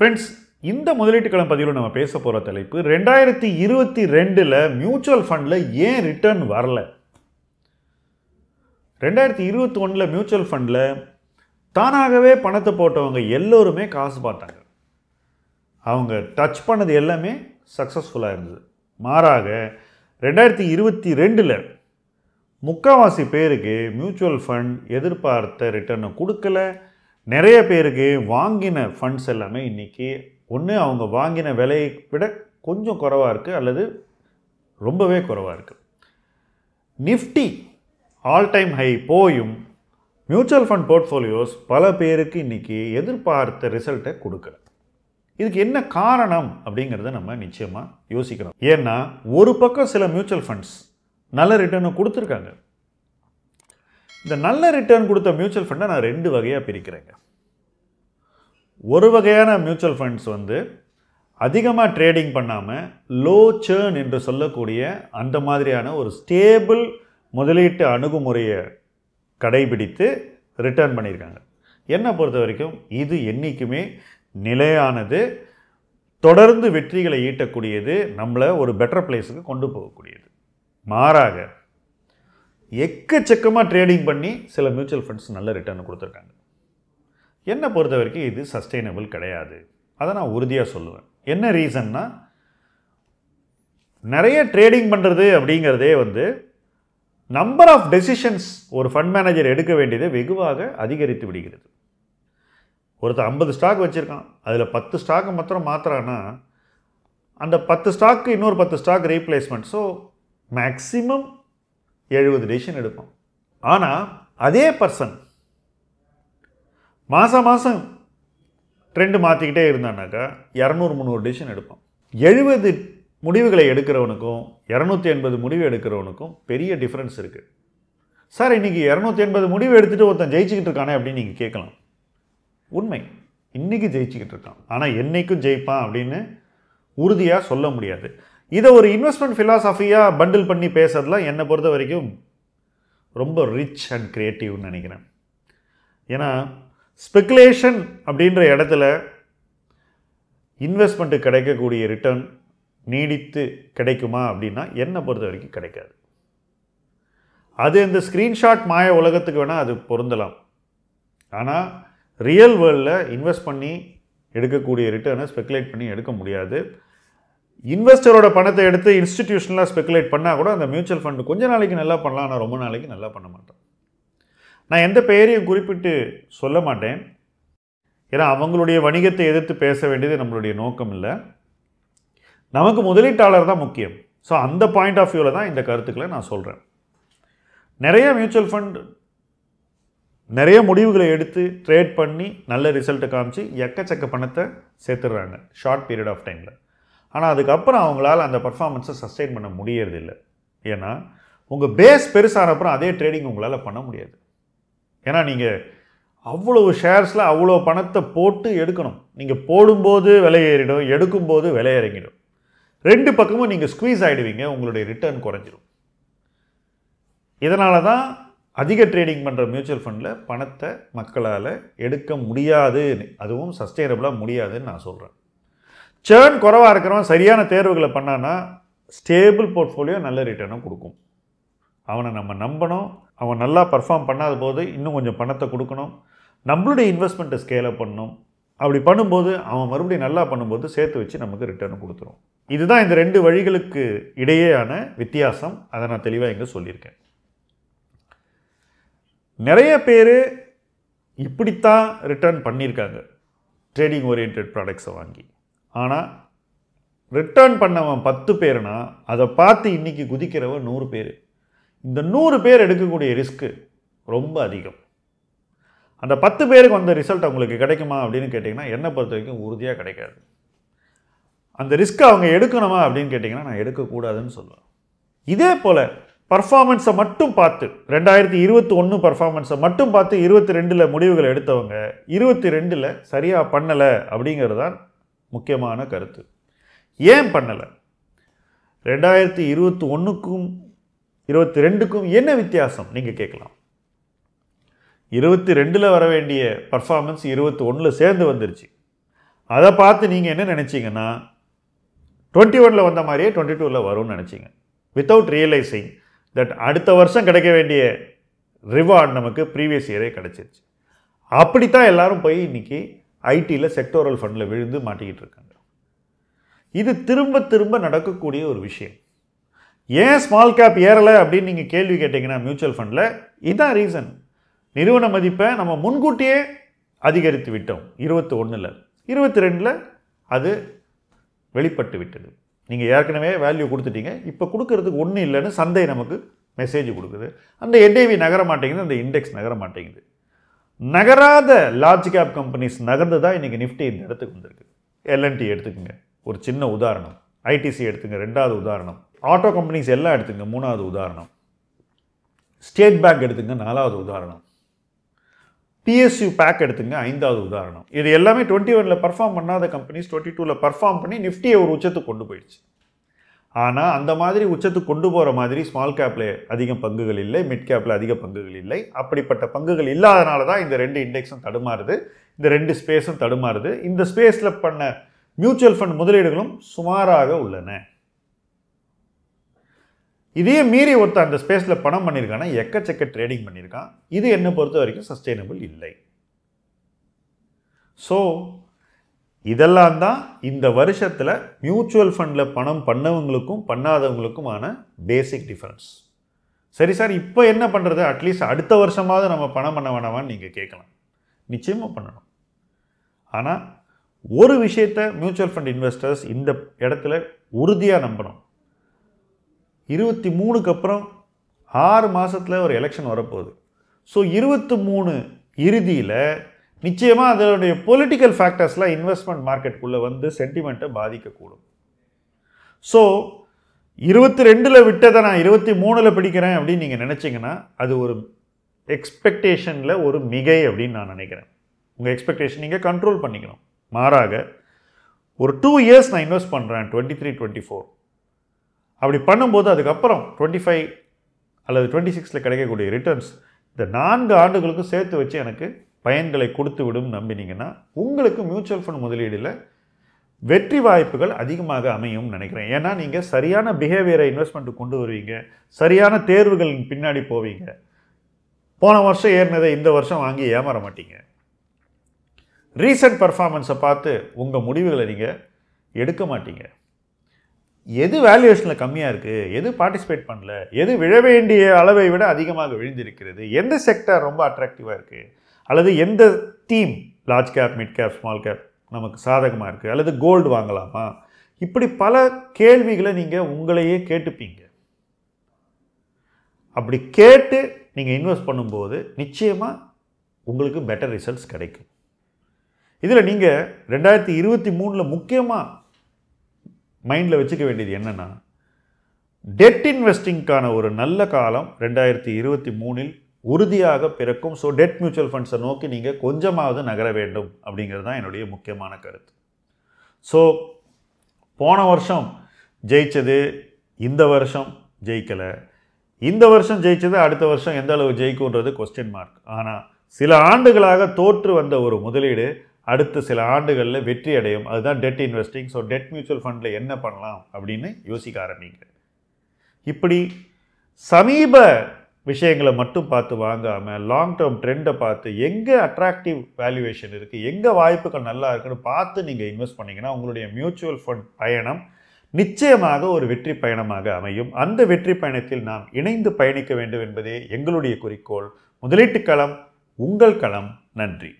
friends இந்த முதலீட்டுக்களம் பதிவில் நம்ம பேச போகிற தலைப்பு ரெண்டாயிரத்தி இருபத்தி ரெண்டில் மியூச்சுவல் ஃபண்டில் ஏன் ரிட்டர்ன் வரல ரெண்டாயிரத்தி இருபத்தி ஒன்றில் மியூச்சுவல் ஃபண்டில் தானாகவே பணத்தை போட்டவங்க எல்லோருமே காசு பார்த்தாங்க அவங்க டச் பண்ணது எல்லாமே சக்ஸஸ்ஃபுல்லாக இருந்தது மாறாக ரெண்டாயிரத்தி இருபத்தி ரெண்டில் முக்கால்வாசி பேருக்கு மியூச்சுவல் ஃபண்ட் எதிர்பார்த்த ரிட்டர்னை கொடுக்கல நிறைய பேருக்கு வாங்கின ஃபண்ட்ஸ் எல்லாமே இன்றைக்கி ஒன்று அவங்க வாங்கின விலையை விட கொஞ்சம் குறவாக இருக்குது அல்லது ரொம்பவே குறவாக இருக்குது நிஃப்டி ஆல் டைம் ஹை போயும் மியூச்சுவல் ஃபண்ட் போர்ட்ஃபோலியோஸ் பல பேருக்கு இன்றைக்கி எதிர்பார்த்த ரிசல்ட்டை கொடுக்கல இதுக்கு என்ன காரணம் அப்படிங்கிறத நம்ம நிச்சயமாக யோசிக்கணும் ஏன்னா ஒரு பக்கம் சில மியூச்சுவல் ஃபண்ட்ஸ் நல்ல ரிட்டர்னை கொடுத்துருக்காங்க இந்த நல்ல ரிட்டர்ன் கொடுத்த மியூச்சுவல் ஃபண்டை நான் ரெண்டு வகையாக பிரிக்கிறேங்க ஒரு வகையான மியூச்சுவல் ஃபண்ட்ஸ் வந்து அதிகமாக ட்ரேடிங் பண்ணாமல் லோ சேர்ன் என்று சொல்லக்கூடிய அந்த மாதிரியான ஒரு ஸ்டேபிள் முதலீட்டு அணுகுமுறையை கடைபிடித்து ரிட்டர்ன் பண்ணியிருக்காங்க என்னை பொறுத்த வரைக்கும் இது என்றைக்குமே நிலையானது தொடர்ந்து வெற்றிகளை ஈட்டக்கூடியது நம்மளை ஒரு பெட்டர் பிளேஸுக்கு கொண்டு போகக்கூடியது மாறாக எக்கச்சக்கமாக ட்ரேடிங் பண்ணி சில மியூச்சுவல் ஃபண்ட்ஸ் நல்ல ரிட்டர்ன் கொடுத்துருக்காங்க என்னை பொறுத்த வரைக்கும் இது சஸ்டெயினபிள் கிடையாது அதை நான் உறுதியாக சொல்லுவேன் என்ன ரீசன்னா நிறைய ட்ரேடிங் பண்ணுறது அப்படிங்கிறதே வந்து நம்பர் ஆஃப் டெசிஷன்ஸ் ஒரு ஃபண்ட் மேனேஜர் எடுக்க வேண்டியது வெகுவாக அதிகரித்து விடுகிறது ஒருத்தர் ஐம்பது ஸ்டாக் வச்சுருக்கான் அதில் பத்து ஸ்டாக்கு மாத்திரம் மாத்திரான்னா அந்த பத்து ஸ்டாக்கு இன்னொரு பத்து ஸ்டாக் ரீப்ளேஸ்மெண்ட் ஸோ மேக்ஸிமம் எழுபது டெசிஷன் எடுப்பான் ஆனால் அதே பர்சன் மாதம் மாதம் ட்ரெண்டு மாற்றிக்கிட்டே இருந்தானாக்கா இரநூறு முந்நூறு டிசிஷன் எடுப்பான் எழுபது முடிவுகளை எடுக்கிறவனுக்கும் இரநூத்தி எண்பது முடிவு எடுக்கிறவனுக்கும் பெரிய டிஃப்ரென்ஸ் இருக்குது சார் இன்றைக்கி இரநூத்தி எண்பது முடிவு எடுத்துகிட்டு ஒருத்தன் ஜெயிச்சுக்கிட்டு இருக்கானே அப்படின்னு நீங்கள் கேட்கலாம் உண்மை இன்றைக்கி ஜெயிச்சுக்கிட்டு இருக்கான் ஆனால் என்றைக்கும் ஜெயிப்பான் அப்படின்னு உறுதியாக சொல்ல முடியாது இதை ஒரு இன்வெஸ்ட்மெண்ட் ஃபிலாசபியாக பண்டில் பண்ணி பேசுறதுலாம் என்னை பொறுத்த வரைக்கும் ரொம்ப ரிச் அண்ட் க்ரியேட்டிவ்னு நினைக்கிறேன் ஏன்னா ஸ்பெக்குலேஷன் அப்படின்ற இடத்துல இன்வெஸ்ட்மெண்ட்டு கிடைக்கக்கூடிய ரிட்டர்ன் நீடித்து கிடைக்குமா அப்படின்னா என்னை பொறுத்த வரைக்கும் கிடைக்காது அது இந்த ஸ்க்ரீன்ஷாட் மாய உலகத்துக்கு வேணால் அது பொருந்தலாம் ஆனால் ரியல் வேர்ல்டில் இன்வெஸ்ட் பண்ணி எடுக்கக்கூடிய ரிட்டர்னை ஸ்பெக்குலேட் பண்ணி எடுக்க முடியாது இன்வெஸ்டரோட பணத்தை எடுத்து இன்ஸ்டிடியூஷனலாக ஸ்பெக்குலேட் பண்ணால் கூட அந்த மியூச்சுவல் ஃபண்ட் கொஞ்ச நாளைக்கு நல்லா பண்ணலாம் ஆனால் ரொம்ப நாளைக்கு நல்லா பண்ண மாட்டோம் நான் எந்த பெயரையும் குறிப்பிட்டு சொல்ல மாட்டேன் ஏன்னா அவங்களுடைய வணிகத்தை எதிர்த்து பேச வேண்டியது நம்மளுடைய நோக்கம் இல்லை நமக்கு முதலீட்டாளர் தான் முக்கியம் ஸோ அந்த பாயிண்ட் ஆஃப் வியூவில் தான் இந்த கருத்துக்களை நான் சொல்கிறேன் நிறைய மியூச்சுவல் ஃபண்ட் நிறைய முடிவுகளை எடுத்து ட்ரேட் பண்ணி நல்ல ரிசல்ட்டை காமிச்சு எக்கச்சக்க பணத்தை சேர்த்துடுறாங்க ஷார்ட் பீரியட் ஆஃப் டைமில் ஆனால் அதுக்கப்புறம் அவங்களால் அந்த பர்ஃபார்மன்ஸை சஸ்டெயின் பண்ண முடியறதில்லை ஏன்னா உங்கள் பேஸ் பெருசானப்புறம் அதே ட்ரேடிங் உங்களால் பண்ண முடியாது ஏன்னா நீங்கள் அவ்வளவு ஷேர்ஸில் அவ்வளோ பணத்தை போட்டு எடுக்கணும் நீங்கள் போடும்போது விலையேறிடும் எடுக்கும்போது விலையிறங்கிடும் ரெண்டு பக்கமும் நீங்கள் ஸ்குவீஸ் ஆகிடுவீங்க உங்களுடைய ரிட்டர்ன் குறைஞ்சிடும் இதனால தான் அதிக ட்ரேடிங் பண்ணுற மியூச்சுவல் ஃபண்டில் பணத்தை மக்களால் எடுக்க முடியாது அதுவும் சஸ்டைனபுளாக முடியாதுன்னு நான் சொல்கிறேன் சேர்ன் குறவாக இருக்கிறவன் சரியான தேர்வுகளை பண்ணான்னா ஸ்டேபிள் போர்ட்ஃபோலியோ நல்ல ரிட்டர்னும் கொடுக்கும் அவனை நம்ம நம்பணும் அவன் நல்லா பர்ஃபார்ம் பண்ணாத போது இன்னும் கொஞ்சம் பணத்தை கொடுக்கணும் நம்மளுடைய இன்வெஸ்ட்மெண்ட்டை ஸ்கேலப் பண்ணணும் அப்படி பண்ணும்போது அவன் மறுபடியும் நல்லா பண்ணும்போது சேர்த்து வச்சு நமக்கு ரிட்டர்ன் கொடுத்துரும் இதுதான் இந்த ரெண்டு வழிகளுக்கு இடையேயான வித்தியாசம் அதை நான் தெளிவாக இங்கே சொல்லியிருக்கேன் நிறைய பேர் இப்படித்தான் ரிட்டர்ன் பண்ணியிருக்காங்க ட்ரேடிங் ஓரியன்ட் ப்ராடக்ட்ஸை வாங்கி ஆனால் ரிட்டர்ன் பண்ணவன் பத்து பேருனா அதை பார்த்து இன்றைக்கி குதிக்கிறவன் நூறு பேர் இந்த நூறு பேர் எடுக்கக்கூடிய ரிஸ்க்கு ரொம்ப அதிகம் அந்த பத்து பேருக்கு வந்த ரிசல்ட் அவங்களுக்கு கிடைக்குமா அப்படின்னு கேட்டிங்கன்னா என்னை பொறுத்த வரைக்கும் உறுதியாக கிடைக்காது அந்த ரிஸ்க்கை அவங்க எடுக்கணுமா அப்படின்னு கேட்டிங்கன்னா நான் எடுக்கக்கூடாதுன்னு சொல்லுவேன் இதே போல் பர்ஃபார்மன்ஸை மட்டும் பார்த்து ரெண்டாயிரத்தி இருபத்தி ஒன்று பர்ஃபார்மன்ஸை மட்டும் பார்த்து இருபத்தி ரெண்டில் முடிவுகள் எடுத்தவங்க இருபத்தி ரெண்டில் சரியாக பண்ணலை அப்படிங்கிறது தான் முக்கியமான கருத்து ஏன் பண்ணலை ரெண்டாயிரத்தி இருபத்தி ஒன்றுக்கும் இருபத்தி ரெண்டுக்கும் என்ன வித்தியாசம் நீங்கள் கேட்கலாம் இருபத்தி ரெண்டில் வர வேண்டிய பர்ஃபார்மன்ஸ் இருபத்தி ஒன்றில் சேர்ந்து வந்துருச்சு அதை பார்த்து நீங்கள் என்ன நினச்சிங்கன்னா டுவெண்ட்டி ஒனில் வந்த மாதிரியே டுவெண்ட்டி டூவில் வரும்னு நினச்சிங்க வித்தவுட் ரியலைசிங் தட் அடுத்த வருஷம் கிடைக்க வேண்டிய ரிவார்டு நமக்கு ப்ரீவியஸ் இயரே கிடச்சிருச்சு அப்படித்தான் எல்லோரும் போய் இன்றைக்கி ஐடியில் செக்டோரல் ஃபண்டில் விழுந்து மாட்டிக்கிட்டு இருக்காங்க இது திரும்ப திரும்ப நடக்கக்கூடிய ஒரு விஷயம் ஏன் ஸ்மால் கேப் ஏறலை அப்படின்னு நீங்கள் கேள்வி கேட்டிங்கன்னா மியூச்சுவல் ஃபண்டில் இதுதான் ரீசன் நிறுவன மதிப்பை நம்ம முன்கூட்டியே அதிகரித்து விட்டோம் இருபத்தி ஒன்றில் இருபத்தி ரெண்டில் அது வெளிப்பட்டு விட்டது நீங்கள் ஏற்கனவே வேல்யூ கொடுத்துட்டீங்க இப்போ கொடுக்கறதுக்கு ஒன்றும் இல்லைன்னு சந்தை நமக்கு மெசேஜ் கொடுக்குது அந்த என்ஏவி நகர மாட்டேங்குது அந்த இண்டெக்ஸ் நகர மாட்டேங்குது நகராத லார்ஜ் கேப் கம்பெனிஸ் நகர்ந்து தான் இன்றைக்கி நிஃப்டி இந்த இடத்துக்கு வந்திருக்கு எல்என்டி எடுத்துக்கோங்க ஒரு சின்ன உதாரணம் ஐடிசி எடுத்துங்க ரெண்டாவது உதாரணம் ஆட்டோ கம்பெனிஸ் எல்லாம் எடுத்துங்க மூணாவது உதாரணம் ஸ்டேட் பேங்க் எடுத்துங்க நாலாவது உதாரணம் பிஎஸ்யு பேக் எடுத்துங்க ஐந்தாவது உதாரணம் இது எல்லாமே டுவெண்ட்டி ஒனில் பர்ஃபார்ம் பண்ணாத கம்பெனிஸ் டுவெண்ட்டி டூவில் பர்ஃபார்ம் பண்ணி நிஃப்டியை ஒரு உச்சத்துக்கு கொண்டு போயிடுச்சு ஆனால் அந்த மாதிரி உச்சத்துக்கு கொண்டு போகிற மாதிரி ஸ்மால் கேப்பில் அதிக பங்குகள் இல்லை மிட் கேப்பில் அதிக பங்குகள் இல்லை அப்படிப்பட்ட பங்குகள் இல்லாதனால தான் இந்த ரெண்டு இண்டெக்ஸும் தடுமாறுது இந்த ரெண்டு ஸ்பேஸும் தடுமாறுது இந்த ஸ்பேஸில் பண்ண மியூச்சுவல் ஃபண்ட் முதலீடுகளும் சுமாராக உள்ளன இதையே மீறி ஒருத்த அந்த ஸ்பேஸில் பணம் பண்ணியிருக்கானா எக்கச்சக்க ட்ரேடிங் பண்ணியிருக்கான் இது என்னை பொறுத்த வரைக்கும் சஸ்டைனபிள் இல்லை ஸோ இதெல்லாம் தான் இந்த வருஷத்தில் மியூச்சுவல் ஃபண்டில் பணம் பண்ணவங்களுக்கும் பண்ணாதவங்களுக்குமான பேசிக் டிஃப்ரென்ஸ் சரி சார் இப்போ என்ன பண்ணுறது அட்லீஸ்ட் அடுத்த வருஷமாவது நம்ம பணம் பண்ண வேணாமான்னு நீங்கள் கேட்கலாம் நிச்சயமாக பண்ணணும் ஆனால் ஒரு விஷயத்தை மியூச்சுவல் ஃபண்ட் இன்வெஸ்டர்ஸ் இந்த இடத்துல உறுதியாக நம்பணும் இருபத்தி மூணுக்கு அப்புறம் ஆறு மாதத்தில் ஒரு எலெக்ஷன் வரப்போகுது ஸோ இருபத்தி மூணு இறுதியில் நிச்சயமாக அதனுடைய பொலிட்டிக்கல் ஃபேக்டர்ஸ்லாம் இன்வெஸ்ட்மெண்ட் மார்க்கெட்டுக்குள்ளே வந்து சென்டிமெண்ட்டை பாதிக்கக்கூடும் ஸோ இருபத்தி ரெண்டில் விட்டதை நான் இருபத்தி மூணில் பிடிக்கிறேன் அப்படின்னு நீங்கள் நினச்சிங்கன்னா அது ஒரு எக்ஸ்பெக்டேஷனில் ஒரு மிகை அப்படின்னு நான் நினைக்கிறேன் உங்கள் எக்ஸ்பெக்டேஷன் நீங்கள் கண்ட்ரோல் பண்ணிக்கணும் மாறாக ஒரு டூ இயர்ஸ் நான் இன்வெஸ்ட் பண்ணுறேன் டுவெண்ட்டி த்ரீ டுவெண்ட்டி ஃபோர் அப்படி பண்ணும்போது அதுக்கப்புறம் டுவெண்ட்டி ஃபைவ் அல்லது டுவெண்ட்டி சிக்ஸில் கிடைக்கக்கூடிய ரிட்டர்ன்ஸ் இந்த நான்கு ஆண்டுகளுக்கும் சேர்த்து வச்சு எனக்கு பயன்களை கொடுத்து விடும் நம்பினீங்கன்னா உங்களுக்கு மியூச்சுவல் ஃபண்ட் முதலீடில் வெற்றி வாய்ப்புகள் அதிகமாக அமையும் நினைக்கிறேன் ஏன்னா நீங்கள் சரியான பிஹேவியரை இன்வெஸ்ட்மெண்ட் கொண்டு வருவீங்க சரியான தேர்வுகள் பின்னாடி போவீங்க போன வருஷம் ஏறினதை இந்த வருஷம் வாங்கி ஏமாற மாட்டீங்க ரீசன்ட் பர்ஃபார்மன்ஸை பார்த்து உங்கள் முடிவுகளை நீங்கள் எடுக்க மாட்டீங்க எது வேல்யூவேஷனில் கம்மியாக இருக்குது எது பார்ட்டிசிபேட் பண்ணல எது விழ வேண்டிய அளவை விட அதிகமாக விழுந்திருக்கிறது எந்த செக்டர் ரொம்ப அட்ராக்டிவாக இருக்குது அல்லது எந்த theme large cap mid cap small cap நமக்கு சாதகமாக இருக்குது அல்லது கோல்டு வாங்கலாமா இப்படி பல கேள்விகளை நீங்கள் உங்களையே கேட்டுப்பீங்க அப்படி கேட்டு நீங்கள் இன்வெஸ்ட் பண்ணும்போது நிச்சயமாக உங்களுக்கு பெட்டர் ரிசல்ட்ஸ் கிடைக்கும் இதில் நீங்கள் ரெண்டாயிரத்தி இருபத்தி மூணில் முக்கியமாக மைண்டில் வச்சுக்க வேண்டியது என்னென்னா டெட் இன்வெஸ்டிங்க்கான ஒரு நல்ல காலம் ரெண்டாயிரத்தி இருபத்தி மூணில் உறுதியாக பிறக்கும் ஸோ டெட் மியூச்சுவல் ஃபண்ட்ஸை நோக்கி நீங்கள் கொஞ்சமாவது நகர வேண்டும் அப்படிங்கிறது தான் என்னுடைய முக்கியமான கருத்து ஸோ போன வருஷம் ஜெயித்தது இந்த வருஷம் ஜெயிக்கலை இந்த வருஷம் ஜெயித்தது அடுத்த வருஷம் எந்த அளவு ஜெயிக்கும்ன்றது கொஸ்டின் மார்க் ஆனால் சில ஆண்டுகளாக தோற்று வந்த ஒரு முதலீடு அடுத்த சில ஆண்டுகளில் வெற்றி அடையும் அதுதான் debt investing so debt mutual ஃபண்டில் என்ன பண்ணலாம் அப்படின்னு யோசிக்க ஆரம்பிங்க இப்படி சமீப விஷயங்களை மட்டும் பார்த்து வாங்காமல் லாங் டேர்ம் ட்ரெண்டை பார்த்து எங்கே அட்ராக்டிவ் வேல்யூவேஷன் இருக்குது எங்கே வாய்ப்புகள் நல்லா இருக்குன்னு பார்த்து நீங்கள் இன்வெஸ்ட் பண்ணிங்கன்னா உங்களுடைய மியூச்சுவல் ஃபண்ட் பயணம் நிச்சயமாக ஒரு வெற்றி பயணமாக அமையும் அந்த வெற்றி பயணத்தில் நாம் இணைந்து பயணிக்க வேண்டும் என்பதே எங்களுடைய குறிக்கோள் முதலீட்டு களம் உங்கள் களம் நன்றி